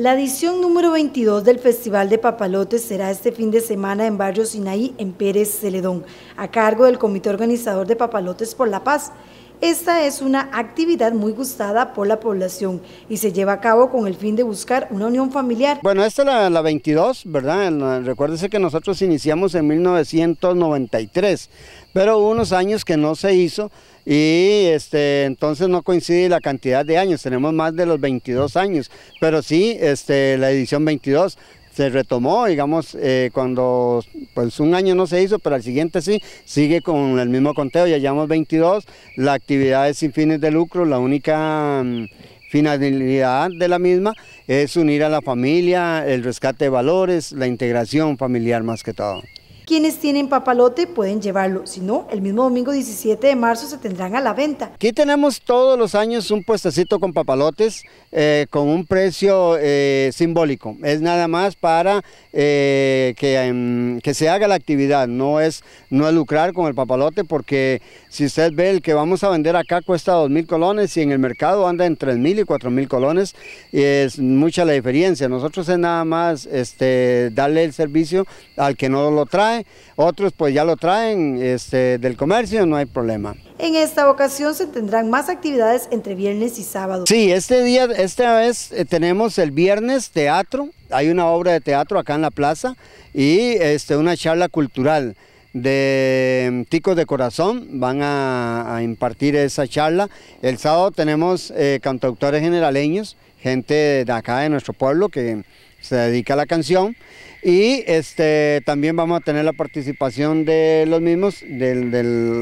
La edición número 22 del Festival de Papalotes será este fin de semana en Barrio Sinaí, en Pérez Celedón, a cargo del Comité Organizador de Papalotes por la Paz. Esta es una actividad muy gustada por la población y se lleva a cabo con el fin de buscar una unión familiar. Bueno, esta es la, 22, ¿verdad? Recuérdese que nosotros iniciamos en 1993, pero hubo unos años que no se hizo y este, entonces no coincide la cantidad de años, tenemos más de los 22 años, pero sí este, la edición 22 se retomó, digamos, eh, cuando pues un año no se hizo, pero al siguiente sí, sigue con el mismo conteo, ya llevamos 22, la actividad es sin fines de lucro, la única mm, finalidad de la misma es unir a la familia, el rescate de valores, la integración familiar más que todo. Quienes tienen papalote pueden llevarlo, si no, el mismo domingo 17 de marzo se tendrán a la venta. Aquí tenemos todos los años un puestecito con papalotes eh, con un precio eh, simbólico. Es nada más para eh, que, em, que, se haga la actividad, no es, no lucrar con el papalote porque si usted ve el que vamos a vender acá cuesta mil colones y en el mercado anda en 3.000 y 4.000 colones, y es mucha la diferencia. Nosotros es nada más este, darle el servicio al que no lo trae otros pues ya lo traen este, del comercio, no hay problema. En esta ocasión se tendrán más actividades entre viernes y sábado. Sí, este día, esta vez eh, tenemos el viernes teatro, hay una obra de teatro acá en la plaza y este, una charla cultural de em, Ticos de Corazón van a, impartir esa charla. El sábado tenemos eh, cantautores generaleños, gente de acá de nuestro pueblo que se dedica a la canción. Y este, también vamos a tener la participación de los mismos, de,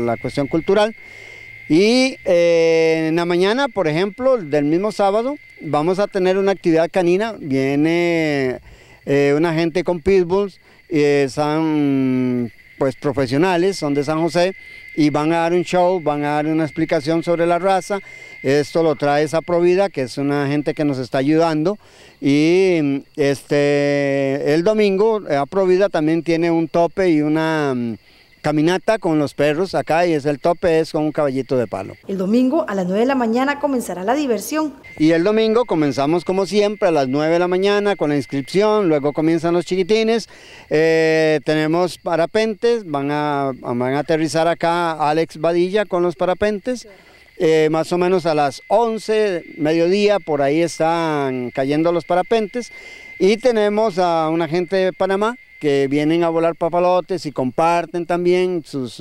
la cuestión cultural. Y eh, en la mañana, por ejemplo, del mismo sábado, vamos a tener una actividad canina. Viene eh, una gente con pitbulls, y son pues profesionales, son de San José, y van a dar un show, van a dar una explicación sobre la raza esto lo trae esa Provida, que es una gente que nos está ayudando. Y este, el domingo, eh, Provida también tiene un tope y una mm, caminata con los perros acá y es el tope es con un caballito de palo. El domingo a las 9 de la mañana comenzará la diversión. Y el domingo comenzamos como siempre a las 9 de la mañana con la inscripción, luego comienzan los chiquitines, eh, tenemos parapentes, van a, van a aterrizar acá Alex Vadilla con los parapentes. Eh, más o menos a las 11, mediodía, por ahí están cayendo los parapentes. Y tenemos a una gente de Panamá que vienen a volar papalotes y comparten también sus,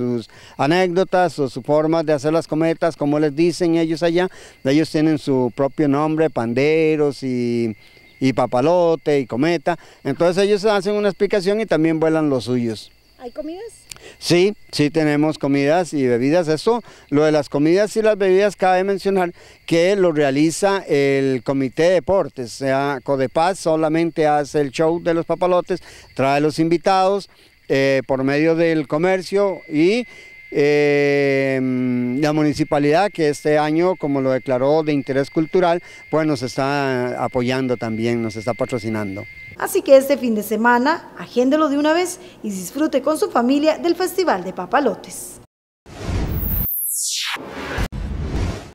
anécdotas o su forma de hacer las cometas, como les dicen ellos allá. Ellos tienen su propio nombre, panderos y y papalote y cometa. Entonces ellos hacen una explicación y también vuelan los suyos. ¿Hay comidas? Sí, sí tenemos comidas y bebidas. Eso, lo de las comidas y las bebidas, cabe mencionar que lo realiza el Comité de Deportes. O sea, Codepaz solamente hace el show de los papalotes, trae los invitados eh, por medio del comercio y eh, la municipalidad que este año, como lo declaró de interés cultural, pues nos está apoyando también, nos está patrocinando. Así que este fin de semana, agéndelo de una vez y disfrute con su familia del Festival de Papalotes.